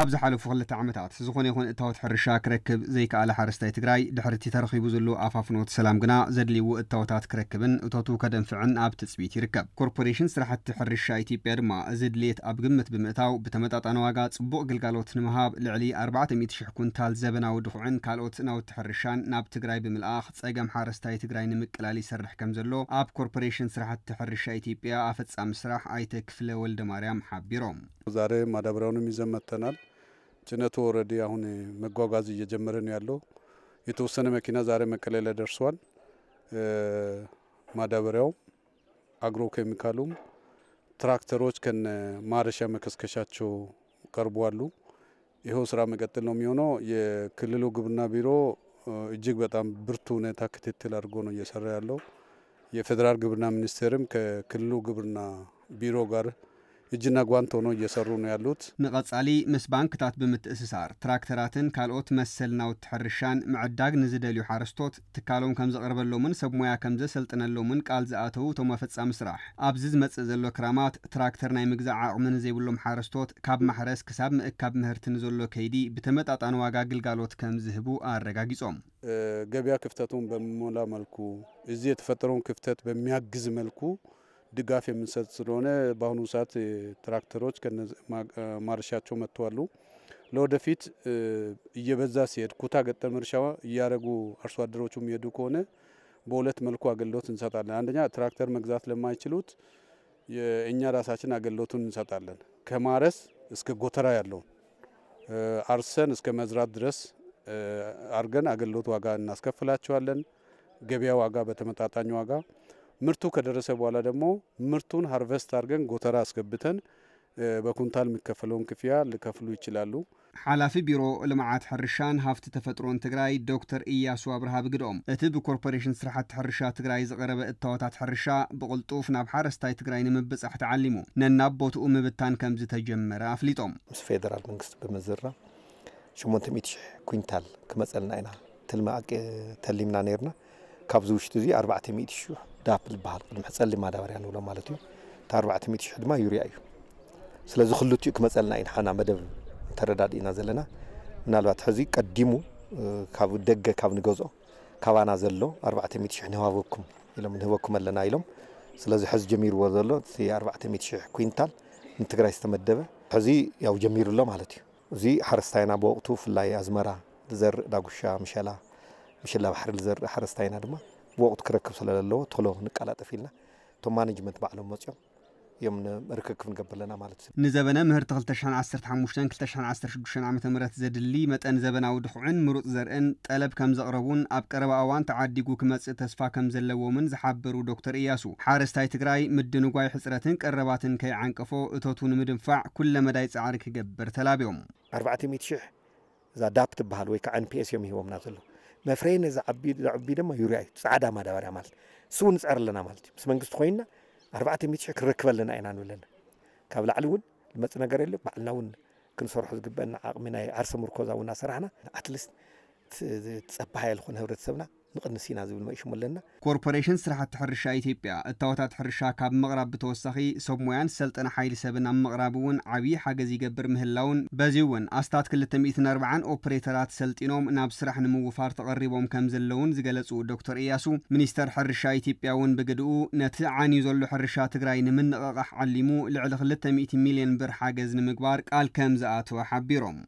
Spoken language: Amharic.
ኣብ ዝሓለፉ ክልተ ዓመታት ዝኾነ ይኹን እታወት ሕርሻ ክረክብ ዘይከኣለ ሓረስታይ ትግራይ ድሕሪ እቲ ተረኺቡ ዘሎ ኣፋፍኖት ሰላም ግና ዘድልይዎ እታወታት ክረክብን እቶቱ ከደንፍዕን ኣብ ትፅቢት ይርከብ ኮርፖሬሽን ስራሕቲ ሕርሻ ኢትዮጵያ ድማ እዚ ድሌት ኣብ ግምት ብምእታው ብተመጣጣነ ዋጋ ጽቡቕ ግልጋሎት ንምሃብ ልዕሊ 400,000 ኩንታል ዘበናዊ ድኹዕን ካልኦት ናውቲ ሕርሻን ናብ ትግራይ ብምልኣኽ ጸገም ሓረስታይ ትግራይ ንምቅላል ይሰርሕ ከም ዘሎ ኣብ ኮርፖሬሽን ስራሕቲ ሕርሻ ኢትዮጵያ ኣፈጻሚ ስራሕ ኣይተ ክፍለ ወልደ ማርያም ሓቢሮም ዛሬ ማዳበሪያውንም ይዘመተናል ጭነቱ ኦልሬዲ አሁን መጓጓዝ እየጀመረ ነው ያለው። የተወሰነ መኪና ዛሬ መቀሌ ላይ ደርሷል። ማዳበሪያውም አግሮ ኬሚካሉም ትራክተሮች ከነ ማረሻ መከስከሻቸው ቀርቧሉ። ይኸው ስራ መቀጠል ነው የሚሆነው። የክልሉ ግብርና ቢሮ እጅግ በጣም ብርቱ ሁኔታ ክትትል አድርጎ ነው እየሰራ ያለው። የፌዴራል ግብርና ሚኒስቴርም ከክልሉ ግብርና ቢሮ ጋር እጅና ጓንት ሆኖ እየሰሩ ነው ያሉት። ንቐጻሊ ምስ ባንክታት ብምትእስሳር ትራክተራትን ካልኦት መሰል ናውቲ ሕርሻን ምዕዳግ ንዝደልዩ ሓረስቶት ትካሎም ከም ዘቕርበሎምን ሰብ ሞያ ከም ዘሰልጥነሎምን ቃል ዝኣተዉ እቶም መፈጻሚ ስራሕ ኣብዚ ዝመጽእ ዘሎ ክራማት ትራክተር ናይ ምግዛእ ዓቕሚ ንዘይብሎም ሓረስቶት ካብ ማሕረስ ክሳብ ምእካብ ምህርቲ ንዘሎ ከይዲ ብተመጣጣኒ ዋጋ ግልጋሎት ከም ዝህቡ ኣረጋጊጾም ገበያ ክፍተቱን በሚሞላ መልኩ እዚ የተፈጠረውን ክፍተት በሚያግዝ መልኩ ድጋፍ የምንሰጥ ስለሆነ በአሁኑ ሰዓት ትራክተሮች ማርሻቸው መጥተዋሉ። ለወደፊት እየበዛ ሲሄድ ኩታ ገጠም እርሻ እያደረጉ አርሶ አደሮቹ የሚሄዱ ከሆነ በሁለት መልኩ አገልግሎት እንሰጣለን። አንደኛ ትራክተር መግዛት ለማይችሉት እኛ ራሳችን አገልግሎቱን እንሰጣለን። ከማረስ እስከ ጎተራ ያለውን አርሰን እስከ መዝራት ድረስ አርገን አገልግሎት ዋጋ እናስከፍላቸዋለን። ገበያ ዋጋ በተመጣጣኝ ዋጋ ምርቱ ከደረሰ በኋላ ደግሞ ምርቱን ሀርቨስት አድርገን ጎተራ አስገብተን በኩንታል የሚከፈለውን ክፍያ ሊከፍሉ ይችላሉ። ሓላፊ ቢሮ ልምዓት ሕርሻን ሃፍቲ ተፈጥሮን ትግራይ ዶክተር እያሱ ኣብርሃ ብግድኦም እቲ ብኮርፖሬሽን ስራሕቲ ሕርሻ ትግራይ ዝቐረበ እታወታት ሕርሻ ብቕልጡፍ ናብ ሓረስታይ ትግራይ ንምብፃሕ ተዓሊሙ ነናብ ቦትኡ ምብታን ከም ዝተጀመረ ኣፍሊጦም ምስ ፌደራል መንግስቲ ብምዝራብ 800,000 ኩንታል ክመፀልና ኢና ተሊምና ነርና ካብዚ ውሽጢ እዚ 400,000 ዳፕ ዝበሃል ቅድሚ ፀሊም ማዳበርያ ንብሎ ማለት እዩ እቲ 400 ሽሕ ድማ ዩርያ እዩ ስለዚ ክልቲኡ ክመፀልና ኢና ሓና መደብ ተረዳዲእና ዘለና ምናልባት ሕዚ ቀዲሙ ካብ ደገ ካብ ንገዝኦ ካባና ዘሎ 400 ሽሕ ንህባበኩም ኢሎም ንህበኩም ኣለና ኢሎም ስለዚ ሕዚ ጀሚርዎ ዘሎ እቲ 400 ሽሕ ኩንታል ንትግራይ ዝተመደበ ሕዚ ያው ጀሚሩ ኣሎ ማለት እዩ እዚ ሓረስታይና ብወቅቱ ብፍላይ ኣዝመራ ዝዘርእ ዳጉሻ ምሸላ ምሸላ ባሕሪ ዝዘርእ ሓረስታይና ድማ ወቅቱ ክረክብ ስለለለዎ ቶሎ ንቀላጠፍ ኢልና እቶም ማኔጅመንት ባዕሎም መፅኦም እዮም ንርክክብ ንገብር ኣለና ማለት እዩ ንዘበነ ምህርቲ 215216 ዓ ም ዘድሊ መጠን ዘበናዊ ድኩዕን ምሩፅ ዘርእን ጠለብ ከም ዘቕረቡን ኣብ ቀረባ እዋን ተዓዲጉ ክመፅእ ተስፋ ከም ዘለዎምን ዝሓበሩ ዶክተር እያሱ ሓረስታይ ትግራይ ምድንጓይ ሕፅረትን ቀረባትን ከይዓንቅፎ እቶቱ ንምድንፋዕ ኩለ መዳይ ፃዕሪ ክገብር ተላብዮም 400,000 እዛ ዳፕ ትበሃል ወይ ከዓ ንፒኤስ እዮም ሂቦምና ዘሎ መፍረይ ነዚ ዓቢ ድማ ዩርያ እዩ ፃዕዳ ማዳበርያ ማለት ንሱ እውን ንፅዕር ኣለና ማለት እዩ ምስ መንግስቲ ኮይንና 400 ሽሕ ክንረክብ ኣለና ኢና ንብለና ካብ ላዕሊ እውን ዝመፅ ነገር የለ ባዕልና እውን ክንሰርሖ ዝግበአና ዓቕሚ ናይ ዓርሰ ምርኮዛ እውን ኣሰራሕና ኣትሊስት ተፀባሃየ ዝኾነ ህብረተሰብና ብቅድሚሲና ዝብል መእሽሙ ኣለና ኮርፖሬሽን ስራሕቲ ሕርሻ ኢትዮጵያ እታወታት ሕርሻ ካብ ምቕራብ ብተወሳኺ ሰብ ሞያን ሰልጠና ሓይሊ ሰብን ኣብ ምቕራብ እውን ዓብዪ ሓገዝ ይገብር ምህላውን በዚ እውን ኣስታት 240 ኦፕሬተራት ሰልጢኖም ናብ ስራሕ ንምውፋር ተቐሪቦም ከም ዘለውን ዝገለጹ ዶክተር እያሱ ሚኒስተር ሕርሻ ኢትዮጵያ እውን ብግድኡ ነቲ ዓንዩ ዘሎ ሕርሻ ትግራይ ንምንቕቓሕ ዓሊሙ ልዕሊ 200 ሚልዮን ብር ሓገዝ ንምግባር ቃል ከም ዝኣተወ ሓቢሮም